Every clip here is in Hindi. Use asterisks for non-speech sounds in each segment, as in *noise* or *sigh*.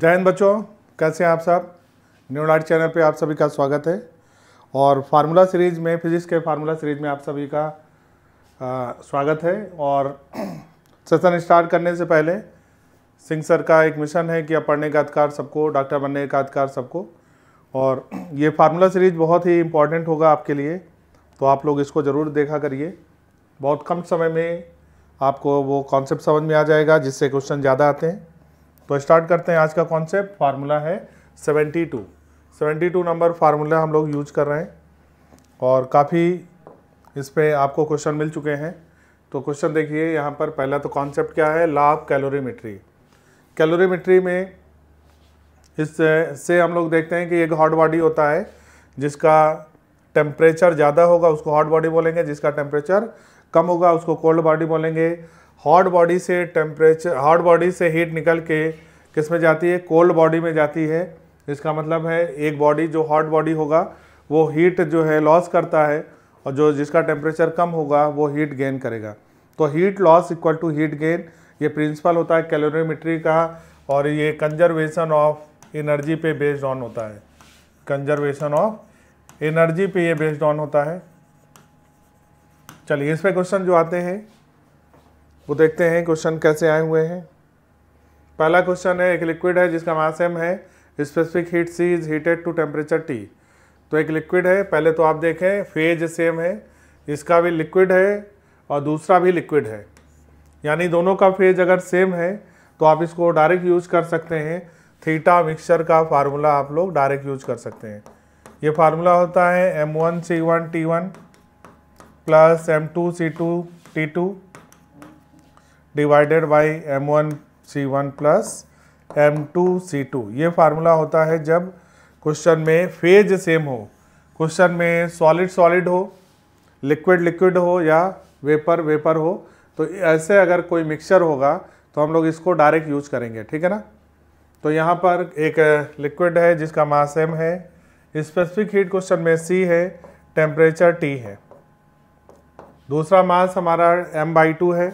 जय हिंद बच्चों कैसे हैं आप सब लाइट चैनल पे आप सभी का स्वागत है और फार्मूला सीरीज़ में फिजिक्स के फार्मूला सीरीज़ में आप सभी का आ, स्वागत है और सेशन *clears throat* स्टार्ट करने से पहले सिंह सर का एक मिशन है कि अब पढ़ने का अधिकार सबको डॉक्टर बनने का अधिकार सबको और *clears throat* ये फार्मूला सीरीज़ बहुत ही इम्पॉर्टेंट होगा आपके लिए तो आप लोग इसको ज़रूर देखा करिए बहुत कम समय में आपको वो कॉन्सेप्ट समझ में आ जाएगा जिससे क्वेश्चन ज़्यादा आते हैं तो स्टार्ट करते हैं आज का कॉन्सेप्ट फार्मूला है 72 72 नंबर फार्मूला हम लोग यूज कर रहे हैं और काफ़ी इस पर आपको क्वेश्चन मिल चुके हैं तो क्वेश्चन देखिए यहाँ पर पहला तो कॉन्सेप्ट क्या है लॉ ऑफ कैलोरीमेट्री कैलोरीमेट्री में इस से हम लोग देखते हैं कि एक हॉट बॉडी होता है जिसका टेम्परेचर ज़्यादा होगा उसको हॉट बॉडी बोलेंगे जिसका टेम्परेचर कम होगा उसको कोल्ड बॉडी बोलेंगे हॉट बॉडी से टेम्परेचर हॉट बॉडी से हीट निकल के किस में जाती है कोल्ड बॉडी में जाती है इसका मतलब है एक बॉडी जो हॉट बॉडी होगा वो हीट जो है लॉस करता है और जो जिसका टेम्परेचर कम होगा वो हीट गेन करेगा तो heat loss equal to heat gain ये प्रिंसिपल होता है कैलोरीमिट्री का और ये कंजर्वेशन ऑफ एनर्जी पे बेस्ड ऑन होता है कंजर्वेशन ऑफ एनर्जी पे ये बेस्ड ऑन होता है चलिए इस पे क्वेश्चन जो आते हैं वो देखते हैं क्वेश्चन कैसे आए हुए हैं पहला क्वेश्चन है एक लिक्विड है जिसका मास एम है specific heat C is heated to temperature T तो एक लिक्विड है पहले तो आप देखें फेज सेम है इसका भी लिक्विड है और दूसरा भी लिक्विड है यानी दोनों का फेज अगर सेम है तो आप इसको डायरेक्ट यूज कर सकते हैं थीटा मिक्सचर का फार्मूला आप लोग डायरेक्ट यूज कर सकते हैं ये फार्मूला होता है M one C one T one plus M two C two T two divided by M one C one plus M two C two ये फार्मूला होता है जब क्वेश्चन में फेज सेम हो क्वेश्चन में सॉलिड सॉलिड हो लिक्विड लिक्विड हो या वेपर वेपर हो तो ऐसे अगर कोई मिक्सचर होगा तो हम लोग इसको डायरेक्ट यूज करेंगे ठीक है ना तो यहाँ पर एक लिक्विड है जिसका मास एम है स्पेसिफिक हीट क्वेश्चन में सी है टेम्परेचर टी है दूसरा मास हमारा एम बाई टू है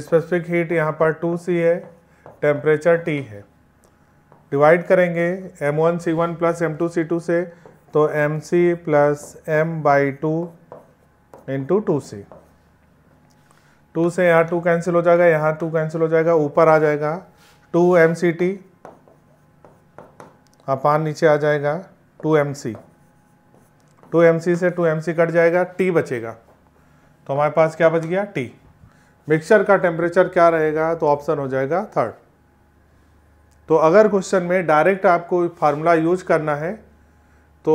स्पेसिफिक हीट यहाँ पर टू सी है टेम्परेचर टी है डिवाइड करेंगे M one C one plus M two C two से तो M C plus M by two into two C two से यहाँ टू कैंसिल हो जाएगा यहाँ टू कैंसिल हो जाएगा ऊपर आ जाएगा two M C T upon नीचे आ जाएगा two M C two M C से टू एम सी कट जाएगा टी बचेगा तो हमारे पास क्या बच गया टी मिक्सचर का टेम्परेचर क्या रहेगा तो ऑप्शन हो जाएगा थर्ड तो अगर क्वेश्चन में डायरेक्ट आपको फार्मूला यूज करना है तो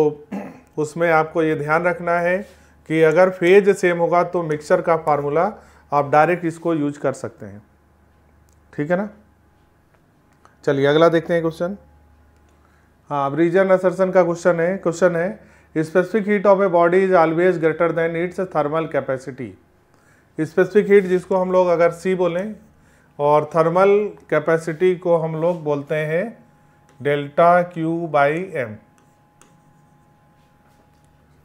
उसमें आपको ये ध्यान रखना है कि अगर फेज सेम होगा तो मिक्सचर का फार्मूला आप डायरेक्ट इसको यूज कर सकते हैं ठीक है ना चलिए अगला देखते हैं क्वेश्चन हाँ अब रीजन असरसन का क्वेश्चन है क्वेश्चन है specific heat of a body is always greater than its thermal capacity specific heat जिसको हम लोग अगर सी बोलें और थर्मल कैपेसिटी को हम लोग बोलते हैं डेल्टा क्यू बाई एम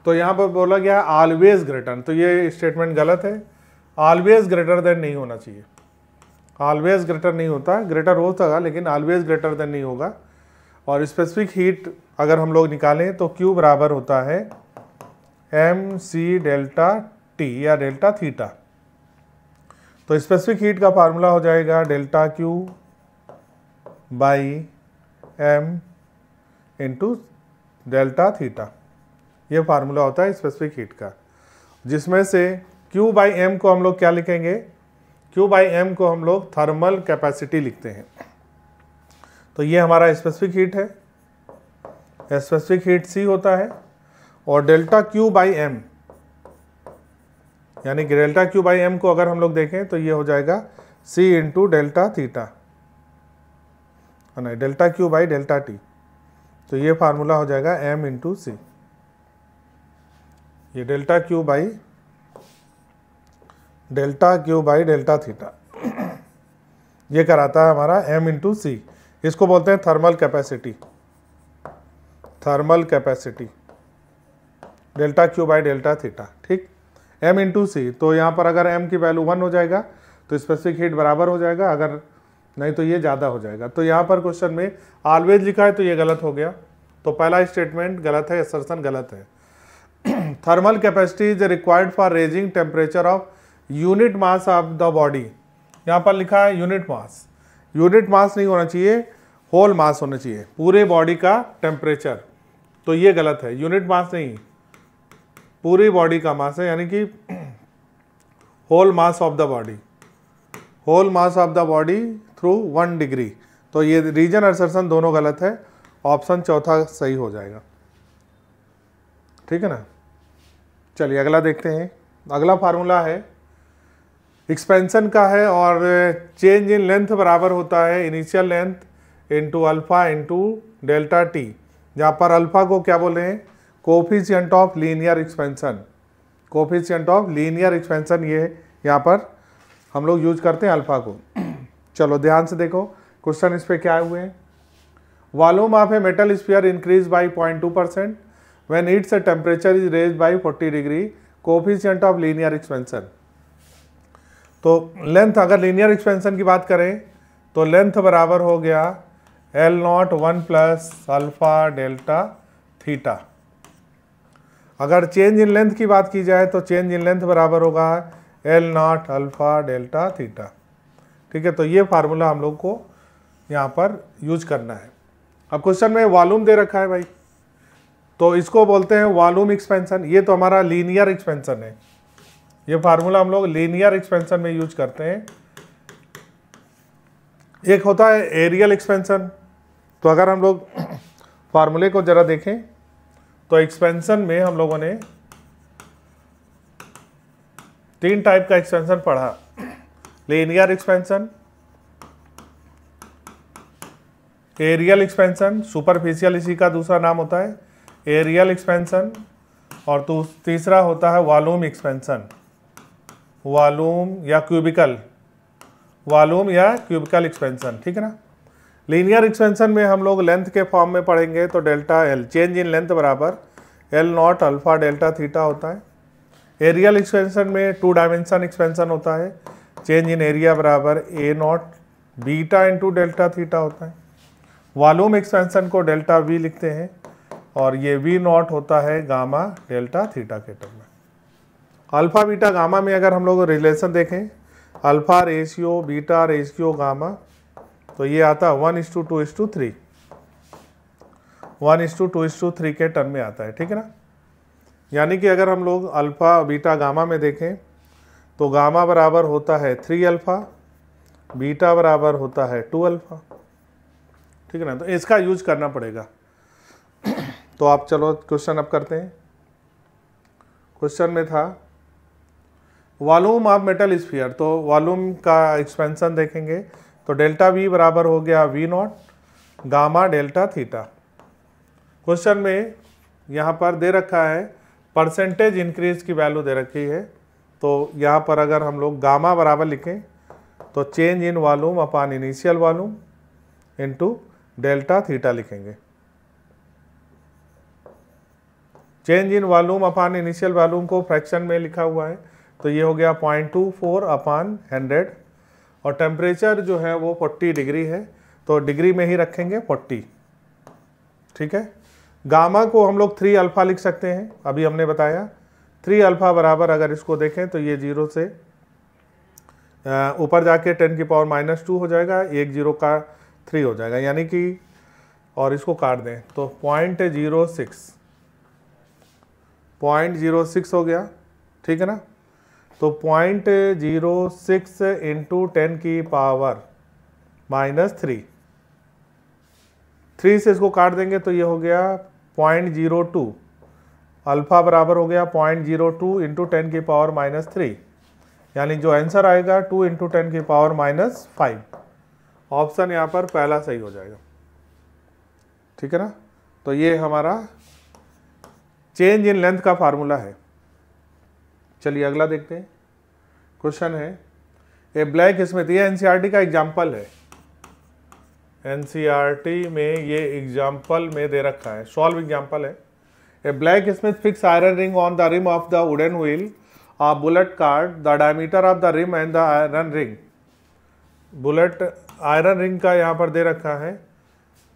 तो यहाँ पर बोला गया ऑलवेज ग्रेटर तो ये स्टेटमेंट गलत है ऑलवेज ग्रेटर देन नहीं होना चाहिए ऑलवेज ग्रेटर नहीं होता ग्रेटर हो सका तो लेकिन ऑलवेज ग्रेटर देन नहीं होगा और स्पेसिफिक हीट अगर हम लोग निकालें तो क्यू बराबर होता है एम सी डेल्टा टी या डेल्टा थीटा तो स्पेसिफिक हीट का फार्मूला हो जाएगा delta Q by M into delta theta ये फार्मूला होता है स्पेसिफिक हीट का जिसमें से Q बाई एम को हम लोग क्या लिखेंगे Q बाई एम को हम लोग थर्मल कैपेसिटी लिखते हैं तो ये हमारा स्पेसिफिक हीट है स्पेसिफिक हीट सी होता है और डेल्टा Q बाई एम यानी कि डेल्टा क्यू बाई एम को अगर हम लोग देखें तो ये हो जाएगा सी इंटू डेल्टा थीटा नहीं delta Q by delta T तो ये फार्मूला हो जाएगा एम इंटू सी ये delta Q by delta Q by delta theta ये कराता है हमारा एम इंटू सी इसको बोलते हैं thermal capacity thermal capacity delta Q by delta theta ठीक एम इंटू सी तो यहाँ पर अगर एम की वैल्यू वन हो जाएगा तो स्पेसिफिक हीट बराबर हो जाएगा अगर नहीं तो ये ज़्यादा हो जाएगा तो यहाँ पर क्वेश्चन में ऑलवेज लिखा है तो ये गलत हो गया तो पहला स्टेटमेंट गलत है सरसन गलत है thermal capacity is required for raising temperature of unit mass of the body यहाँ पर लिखा है यूनिट मास यूनिट मास नहीं होना चाहिए होल मास होना चाहिए पूरे बॉडी का टेम्परेचर तो ये गलत है यूनिट मास नहीं पूरी बॉडी का मास है यानी कि whole mass of the body whole mass of the body through one degree तो ये रीजन और सरसन दोनों गलत है ऑप्शन चौथा सही हो जाएगा ठीक है ना चलिए अगला देखते हैं अगला फार्मूला है एक्सपेंशन का है और चेंज इन लेंथ बराबर होता है initial length into alpha into delta T जहाँ पर अल्फ़ा को क्या रहे हैं coefficient of linear expansion coefficient of linear expansion ये यहाँ पर हम लोग यूज करते हैं अल्फ़ा को चलो ध्यान से देखो क्वेश्चन इस पर क्या हुए हैं volume of a metal sphere increase by point two percent when its a temperature is raise by forty degree coefficient of linear expansion तो लेंथ अगर लीनियर एक्सपेंसन की बात करें तो लेंथ बराबर हो गया L naught one plus alpha delta theta अगर चेंज इन लेंथ की बात की जाए तो चेंज इन लेंथ बराबर होगा L naught alpha delta theta ठीक है तो ये फार्मूला हम लोग को यहाँ पर यूज करना है अब क्वेश्चन में वॉल्यूम दे रखा है भाई तो इसको बोलते हैं वॉल्यूम एक्सपेंशन ये तो हमारा लीनियर एक्सपेंशन है ये फार्मूला हम लोग लीनियर एक्सपेंशन में यूज करते हैं एक होता है एरियल एक्सपेंशन तो अगर हम लोग फार्मूले को ज़रा देखें तो एक्सपेंशन में हम लोगों ने तीन टाइप का एक्सपेंशन पढ़ा linear expansion areal expansion superficial इसी का दूसरा नाम होता है एरियल एक्सपेंशन और तो तीसरा होता है वॉलूम एक्सपेंशन वॉलूम या क्यूबिकल वॉलूम या क्यूबिकल एक्सपेंशन ठीक है ना लीनियर एक्सपेंशन में हम लोग लेंथ के फॉर्म में पढ़ेंगे तो delta L change in length बराबर L naught alpha delta theta होता है एरियल एक्सपेंशन में टू डायमेंशन एक्सपेंशन होता है चेंज इन एरिया बराबर A naught beta into delta theta होता है वॉल्यूम एक्सपेंशन को डेल्टा वी लिखते हैं और ये वी नॉट होता है गामा डेल्टा थीटा के टर्म में अल्फ़ा बीटा गामा में अगर हम लोग रिलेशन देखें alpha ratio beta ratio gamma तो ये आता है one is to two is to three one is to two is to three के टर्म में आता है ठीक है ना यानी कि अगर हम लोग अल्फ़ा बीटा गामा में देखें तो गामा बराबर होता है थ्री अल्फ़ा बीटा बराबर होता है टू अल्फ़ा ठीक है ना तो इसका यूज करना पड़ेगा *clears throat* तो आप चलो क्वेश्चन अब करते हैं क्वेश्चन में था वॉलूम ऑफ मेटल स्फीयर तो वॉलूम का एक्सपेंशन देखेंगे तो डेल्टा वी बराबर हो गया V naught gamma delta theta question में यहाँ पर दे रखा है परसेंटेज इंक्रीज की वैल्यू दे रखी है तो यहाँ पर अगर हम लोग गामा बराबर लिखें तो change in volume upon initial volume into delta theta लिखेंगे change in volume upon initial volume को फ्रैक्शन में लिखा हुआ है तो ये हो गया point two four upon hundred और टेम्परेचर जो है वो 40 डिग्री है तो डिग्री में ही रखेंगे 40 ठीक है गामा को हम लोग थ्री अल्फ़ा लिख सकते हैं अभी हमने बताया थ्री अल्फ़ा बराबर अगर इसको देखें तो ये जीरो से ऊपर जाके टेन की पावर माइनस टू हो जाएगा एक जीरो का थ्री हो जाएगा यानी कि और इसको काट दें तो point zero six point zero six हो गया ठीक है ना तो point zero six into ten की पावर माइनस थ्री थ्री से इसको काट देंगे तो ये हो गया पॉइंट जीरो टू अल्फ़ा बराबर हो गया point zero two into ten की पावर माइनस थ्री यानी जो आंसर आएगा टू इंटू टेन की पावर माइनस फाइव ऑप्शन यहाँ पर पहला सही हो जाएगा ठीक है ना तो ये हमारा चेंज इन लेंथ का फार्मूला है चलिए अगला देखते हैं क्वेश्चन है ये ब्लैक इसमें दिया एनसीईआरटी e का एग्जाम्पल है एनसीईआरटी e में ये एग्जाम्पल में दे रखा है सॉल्व एग्जाम्पल है a blacksmith fix iron ring on the rim of the wooden wheel a bullet card the diameter of the rim and the iron ring bullet iron ring का यहाँ पर दे रखा है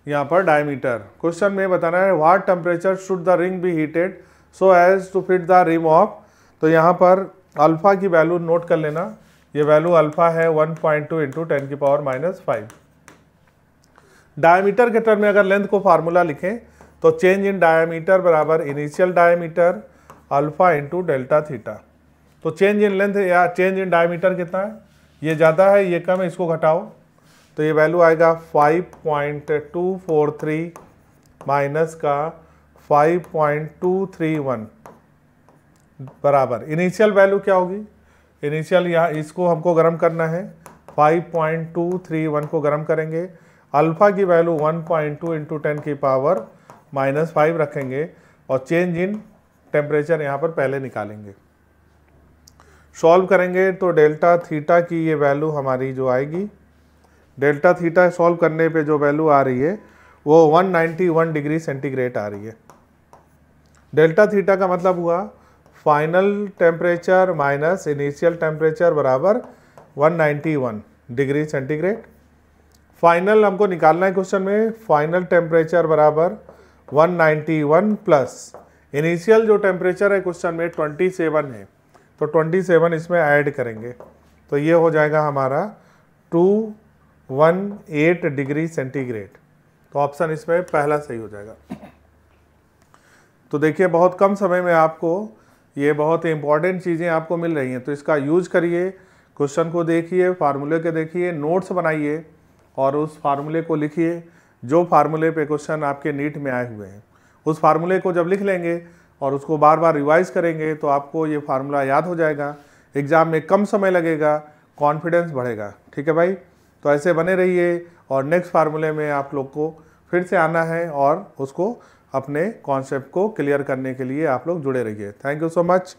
यहाँ पर डायमीटर क्वेश्चन में बताना है what temperature should the ring be heated so as to fit the rim of तो यहाँ पर अल्फ़ा की वैल्यू नोट कर लेना ये वैल्यू अल्फ़ा है 1.2 पॉइंट टू इंटू टेन की पावर माइनस फाइव डायमीटर के टर्म में अगर लेंथ को फार्मूला लिखें तो चेंज इन डायमीटर बराबर initial diameter alpha into delta theta तो चेंज इन लेंथ या चेंज इन डायमीटर कितना है ये ज़्यादा है ये कम है इसको घटाओ तो ये वैल्यू आएगा 5.243 माइनस का फाइव बराबर इनिशियल वैल्यू क्या होगी इनिशियल यहाँ इसको हमको गर्म करना है 5.231 को गर्म करेंगे अल्फ़ा की value 1.2 point two into ten की पावर माइनस फाइव रखेंगे और चेंज इन टेम्परेचर यहाँ पर पहले निकालेंगे सॉल्व करेंगे तो डेल्टा थीटा की ये वैल्यू हमारी जो आएगी डेल्टा थीटा सॉल्व करने पे जो वैल्यू आ रही है वो 191 डिग्री सेंटीग्रेड आ रही है डेल्टा थीटा का मतलब हुआ final temperature minus initial temperature बराबर 191 डिग्री सेंटीग्रेड फाइनल हमको निकालना है क्वेश्चन में फाइनल टेम्परेचर बराबर 191 प्लस इनिशियल जो टेम्परेचर है क्वेश्चन में 27 है तो 27 इसमें ऐड करेंगे तो ये हो जाएगा हमारा 218 डिग्री सेंटीग्रेड तो ऑप्शन इसमें पहला सही हो जाएगा तो देखिए बहुत कम समय में आपको ये बहुत इंपॉर्टेंट चीज़ें आपको मिल रही हैं तो इसका यूज करिए क्वेश्चन को देखिए फार्मूले के देखिए नोट्स बनाइए और उस फार्मूले को लिखिए जो फार्मूले पे क्वेश्चन आपके नीट में आए हुए हैं उस फार्मूले को जब लिख लेंगे और उसको बार बार रिवाइज करेंगे तो आपको ये फार्मूला याद हो जाएगा एग्ज़ाम में कम समय लगेगा कॉन्फिडेंस बढ़ेगा ठीक है भाई तो ऐसे बने रहिए और नेक्स्ट फार्मूले में आप लोग को फिर से आना है और उसको अपने कॉन्सेप्ट को क्लियर करने के लिए आप लोग जुड़े रहिए थैंक यू सो मच